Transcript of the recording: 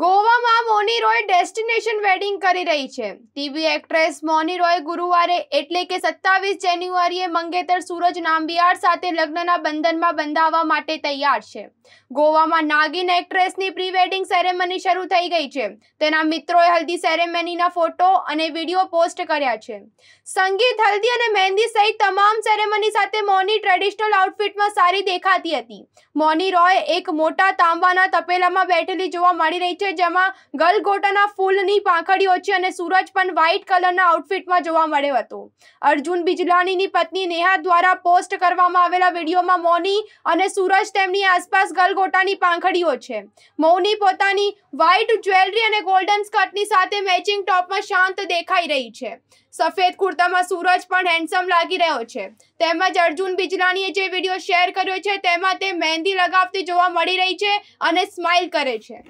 ગોવામાં મોની Roy destination wedding કરી રહી છે ટીવી એક્ટ્રેસ મોની રોય ગુરુવારે એટલે કે સત્તાવીસ જાન્યુઆરીએ મંગેતર સુરજ નામબિયાર સાથે લગ્નના બંધનમાં બંધાવવા માટે તૈયાર છે ગોવામાં નાગિન એક્ટ્રેસની પ્રી વેડિંગ સેરેમની શરૂ થઈ ગઈ છે તેના મિત્રોએ હલ્દી સેરેમનીના ફોટો અને વિડીયો પોસ્ટ કર્યા છે સંગીત હલ્દી અને મહેંદી સહિત તમામ સેરેમની સાથે મોની ટ્રેડિશનલ આઉટફિટમાં સારી દેખાતી હતી મોની રોય એક મોટા તાંબાના તપેલામાં બેઠેલી જોવા મળી રહી છે છે જેમાં ગલગોટાના ફૂલની પાંખડીઓ છે અને સૂરજ પણ વ્હાઇટ કલરના આઉટફિટમાં જોવા મળ્યો હતો અર્જુન બિજલાણીની પત્ની નેહા દ્વારા પોસ્ટ કરવામાં આવેલા વિડીયોમાં મૌની અને સૂરજ તેમની આસપાસ ગલગોટાની પાંખડીઓ છે મૌની પોતાની વ્હાઇટ જ્વેલરી અને ગોલ્ડન સ્કર્ટની સાથે મેચિંગ ટોપમાં શાંત દેખાઈ રહી છે સફેદ કુર્તામાં સૂરજ પણ હેન્ડસમ લાગી રહ્યો છે તેમજ અર્જુન બિજલાણીએ જે વિડીયો શેર કર્યો છે તેમાં તે મહેંદી લગાવતી જોવા મળી રહી છે અને સ્માઇલ કરે છે